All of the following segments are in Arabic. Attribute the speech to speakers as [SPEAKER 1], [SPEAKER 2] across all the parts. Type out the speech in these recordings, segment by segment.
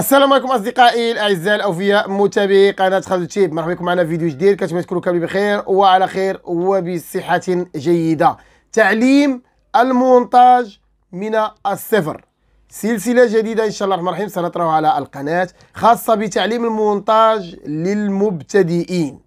[SPEAKER 1] السلام عليكم اصدقائي الاعزاء الاوفياء متابعي قناه خالد تيب مرحبا بكم معنا في فيديو جديد كنتمنى تكونوا كاملين بخير وعلى خير وبصحه جيده تعليم المونتاج من الصفر سلسله جديده ان شاء الله الرحمن الرحيم سنطرحها على القناه خاصه بتعليم المونتاج للمبتدئين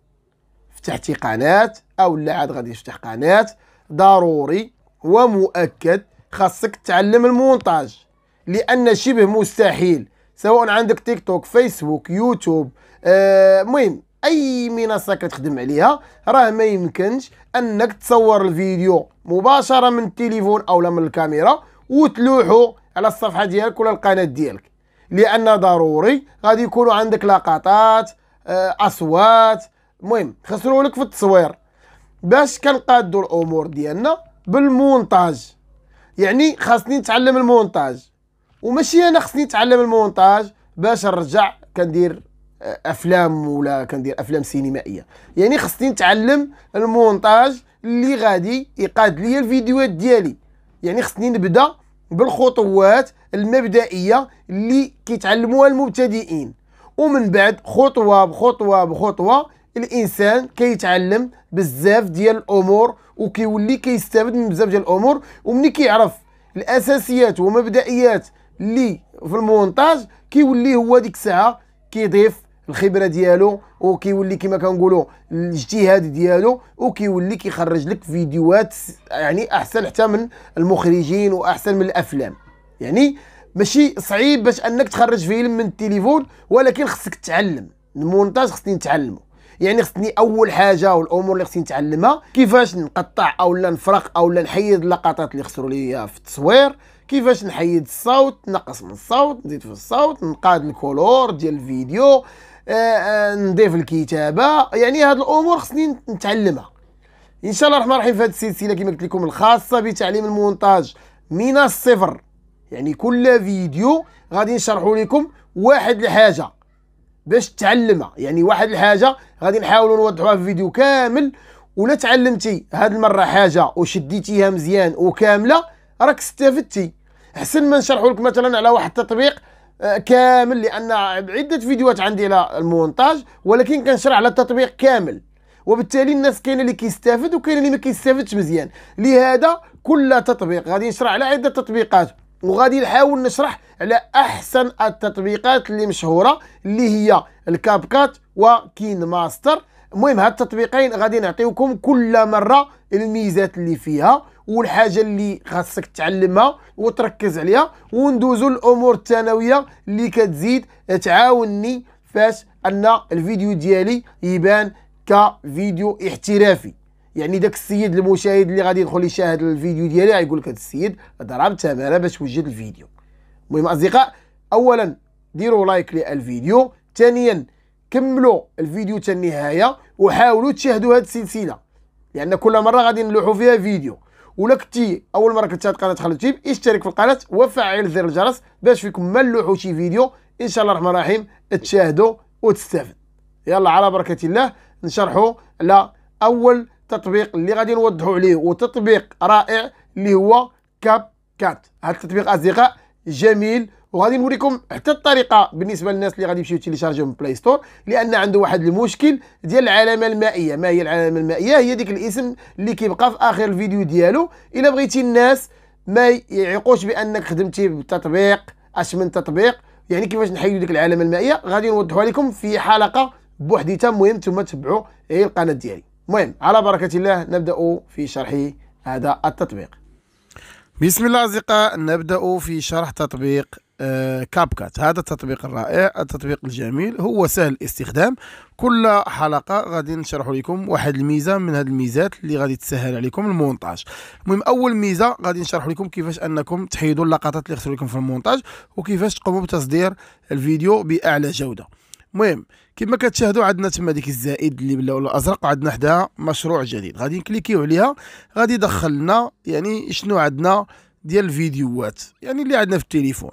[SPEAKER 1] فتحتي قناه او لا عاد غادي تفتح قناه ضروري ومؤكد خاصك تعلم المونتاج لان شبه مستحيل سواء عندك تيك توك فيسبوك يوتيوب المهم آه اي منصه كتخدم عليها راه ما يمكنش انك تصور الفيديو مباشره من التليفون اولا من الكاميرا وتلوحو على الصفحه ديالك ولا القناه ديالك لان ضروري غادي يكونوا عندك لقطات آه اصوات المهم خسروا لك في التصوير باش كنقادوا الامور ديالنا بالمونتاج يعني خاصني نتعلم المونتاج وماشي انا خصني نتعلم المونتاج باش نرجع كندير آه، افلام ولا كندير افلام سينمائيه يعني خصني نتعلم المونتاج اللي غادي يقاد لي الفيديوهات ديالي يعني خصني نبدا بالخطوات المبدئيه اللي كيتعلموها المبتدئين ومن بعد خطوه بخطوه بخطوه الانسان كيتعلم بزاف ديال الامور وكيولي كيستافد من بزاف ديال الامور ومني كيعرف الاساسيات ومبدئيات اللي في المونتاج كيولي هو ديك الساعه كيضيف الخبره ديالو وكيولي كما كنقولوا الاجتهاد ديالو وكيولي كيخرج لك فيديوهات يعني احسن حتى من المخرجين واحسن من الافلام يعني ماشي صعيب باش انك تخرج فيلم من التليفون ولكن خصك تعلم المونتاج خصني نتعلمه يعني خصني اول حاجه والامور اللي خصني نتعلمها كيفاش نقطع اولا نفرق اولا نحيد اللقطات اللي خسروا ليا في التصوير كيفاش نحيد الصوت نقص من الصوت نزيد في الصوت نقاد الكولور ديال الفيديو آه، آه، نضيف الكتابه يعني هاد الامور خصني نتعلمها ان شاء الله الرحمن الرحيم في هذه السلسله كما قلت لكم الخاصه بتعليم المونتاج من الصفر يعني كل فيديو غادي نشرحوا لكم واحد الحاجه باش تعلمها يعني واحد الحاجه غادي نحاولوا نوضحوها في فيديو كامل ولا تعلمتي هاد المره حاجه وشديتيها مزيان وكامله راك استفدتي احسن ما نشرحوا لك مثلا على واحد التطبيق آه، كامل لان عده فيديوهات عندي على المونتاج ولكن كنشرح على التطبيق كامل وبالتالي الناس كاين اللي كيستافد وكاين اللي ما كيستافدش مزيان لهذا كل تطبيق غادي نشرح على عده تطبيقات وغادي نحاول نشرح على احسن التطبيقات اللي مشهوره اللي هي الكابكات وكين ماستر المهم هاد التطبيقين غادي نعطيوكم كل مره الميزات اللي فيها والحاجه اللي خاصك تعلمها وتركز عليها وندوزو للامور الثانويه اللي كتزيد تعاونني فاش ان الفيديو ديالي يبان كفيديو احترافي يعني داك السيد المشاهد اللي غادي يدخل يشاهد الفيديو ديالي غيقول لك هذا السيد ضرب ثمنه باش وجد الفيديو المهم اصدقاء اولا ديروا لايك للفيديو ثانيا كملوا الفيديو حتى النهايه وحاولوا تشاهدوا هذه السلسله لان كل مره غادي نلوحوا فيها فيديو ولا كنتي اول مره كتشاهد قناه خالد تيب اشترك في القناه وفعل زر الجرس باش فيكم ما نلوحوا شي فيديو ان شاء الله الرحمن الرحيم تشاهدوا وتستافد يلا على بركه الله نشرحوا على اول تطبيق اللي غادي نوضحوا عليه وتطبيق رائع اللي هو كاب كات هذا التطبيق اصدقاء جميل وغادي نوريكم حتى الطريقه بالنسبه للناس اللي غادي يمشيو تيليشارجيو من بلاي ستور لان عنده واحد المشكل ديال العلامه المائيه ما هي العلامه المائيه هي ديك الاسم اللي كيبقى في اخر الفيديو ديالو الا بغيتي الناس ما يعيقوش بانك خدمتي بتطبيق اش من تطبيق يعني كيفاش نحيدو ديك العلامه المائيه غادي نوضحوها لكم في حلقه بوحديتها مهم ثم تبعوا ايه القناه ديالي المهم على بركه الله نبدا في شرح هذا التطبيق بسم الله أصدقاء نبدأ في شرح تطبيق آه، كاب كات هذا التطبيق الرائع التطبيق الجميل هو سهل الاستخدام كل حلقة غادي نشرح لكم واحد الميزة من هذه الميزات اللي غادي تسهل عليكم المونتاج المهم أول ميزة غادي نشرح لكم كيفاش أنكم تحيدوا اللقطات اللي خسروا لكم في المونتاج وكيفاش تقوموا بتصدير الفيديو بأعلى جودة المهم كما كتشاهدوا عندنا تما ديك الزائد اللي باللون الازرق وعندنا حداها مشروع جديد غادي نكليكيو عليها غادي يدخل لنا يعني شنو عندنا ديال الفيديوهات يعني اللي عندنا في التليفون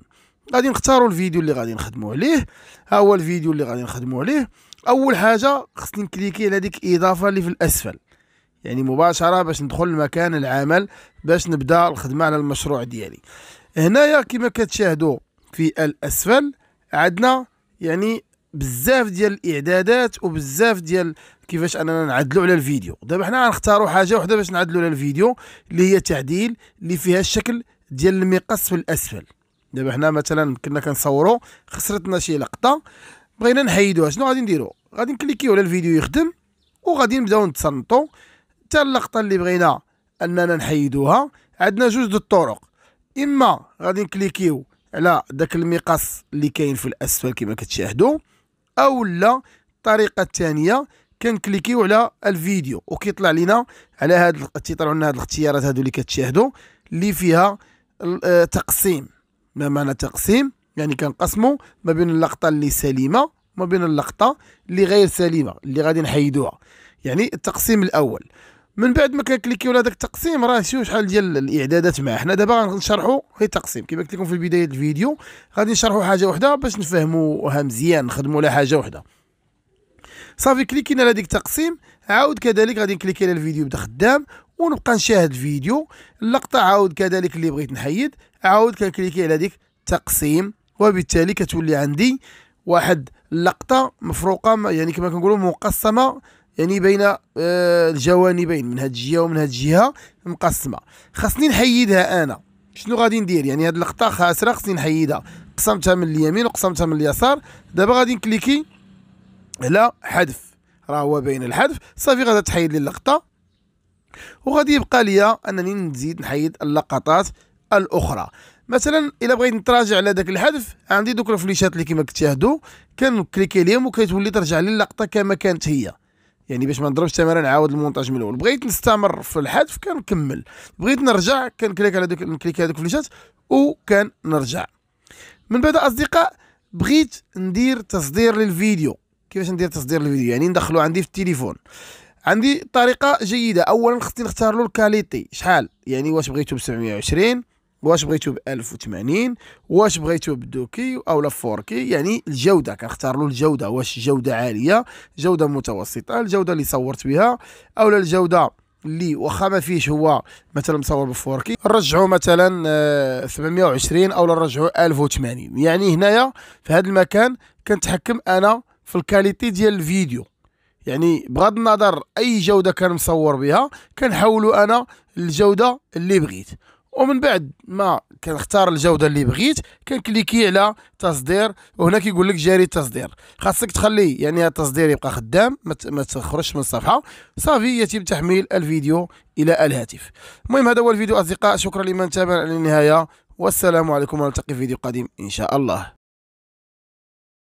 [SPEAKER 1] غادي نختاروا الفيديو اللي غادي نخدموا عليه ها هو الفيديو اللي غادي نخدموا عليه اول حاجه خصني نكليكي على ديك الاضافه اللي في الاسفل يعني مباشره باش ندخل لمكان العمل باش نبدا الخدمه على المشروع ديالي هنايا كما كتشاهدوا في الاسفل عندنا يعني بزاف ديال الاعدادات وبزاف ديال كيفاش اننا نعدلوا على الفيديو دابا حنا غنختاروا حاجه وحده باش نعدلوا على الفيديو اللي هي تعديل اللي فيها الشكل ديال المقص في الاسفل دابا حنا مثلا كنا كنصوروا خسرتنا شي لقطه بغينا نحيدوها شنو غادي نديرو غادي نكليكيو على الفيديو يخدم وغادي نبداو نتصنتو حتى اللقطه اللي بغينا اننا نحيدوها عندنا جوج د الطرق اما غادي نكليكيو على داك المقص اللي كاين في الاسفل كما كتشاهدوا اولا الطريقه الثانيه كنكليكيو على الفيديو وكيطلع لنا على هاد تيطلعوا لنا هاد الاختيارات هادو اللي كتشاهدوا اللي فيها آه، تقسيم ما معنى تقسيم يعني كنقسموا ما بين اللقطه اللي سليمه وما بين اللقطه اللي غير سليمه اللي غادي نحيدوها يعني التقسيم الاول من بعد ما كنكليكيو على داك التقسيم راه شوف شحال ديال الاعدادات معاه حنا دابا غنشرحوا غير التقسيم كما قلت لكم في بدايه الفيديو غادي نشرحوا حاجه وحده باش نفهموها مزيان نخدموا على حاجه وحده صافي كليكينا على ديك التقسيم عاود كذلك غادي نكليكي على الفيديو بدا خدام ونبقى نشاهد الفيديو اللقطه عاود كذلك اللي بغيت نحيد عاود كنكليكي على ديك تقسيم وبالتالي كتولي عندي واحد اللقطه مفروقه يعني كما كنقولوا مقسمه يعني بين آه، الجوانبين من هاد الجهه ومن هاد الجهه مقسمه خاصني نحيدها انا شنو غادي ندير يعني هاد اللقطه خاسره خاصني نحيدها قسمتها من اليمين وقسمتها من اليسار دابا غادي نكليكي على حذف راه هو بين الحذف صافي غادي تحيد لي اللقطه وغادي يبقى ليا انني نزيد نحيد اللقطات الاخرى مثلا الا بغيت نتراجع على داك الحذف عندي دوك الفليشات اللي كما كتشاهدوا كنكليكي عليهم وكتولي ترجع لي اللقطه كما كانت هي يعني باش ما نضربش تماما نعاود المونتاج من الاول بغيت نستمر في الحذف كنكمل بغيت نرجع كنكليك على دوك نكليك على دوك الفليشات وكنرجع من بعد اصدقاء بغيت ندير تصدير للفيديو كيفاش ندير تصدير للفيديو يعني ندخلو عندي في التليفون عندي طريقه جيده اولا خصني نختار له الكاليتي شحال يعني واش بغيتو ب 720 واش بغيتو ب 1080 واش بغيتو بدوكي او لا فوركي يعني الجوده كنختار له الجوده واش جوده عاليه جوده متوسطه الجوده اللي صورت بها او لا الجوده اللي واخا ما فيهش هو مثلا مصور كي نرجعو مثلا 820 آه، او نرجعو 1080 يعني هنايا في هذا المكان كنتحكم انا في الكاليتي ديال الفيديو يعني بغض النظر اي جوده كان مصور بها كنحولوا انا الجوده اللي بغيت ومن بعد ما كنختار الجوده اللي بغيت كنكليكي على تصدير وهنا كيقول لك جاري التصدير خاصك تخلي يعني التصدير يبقى خدام ما تخرجش من الصفحه صافي يتم تحميل الفيديو الى الهاتف المهم هذا هو الفيديو اصدقاء شكرا لمن تابع للنهايه والسلام عليكم ونلتقي في فيديو قادم ان شاء الله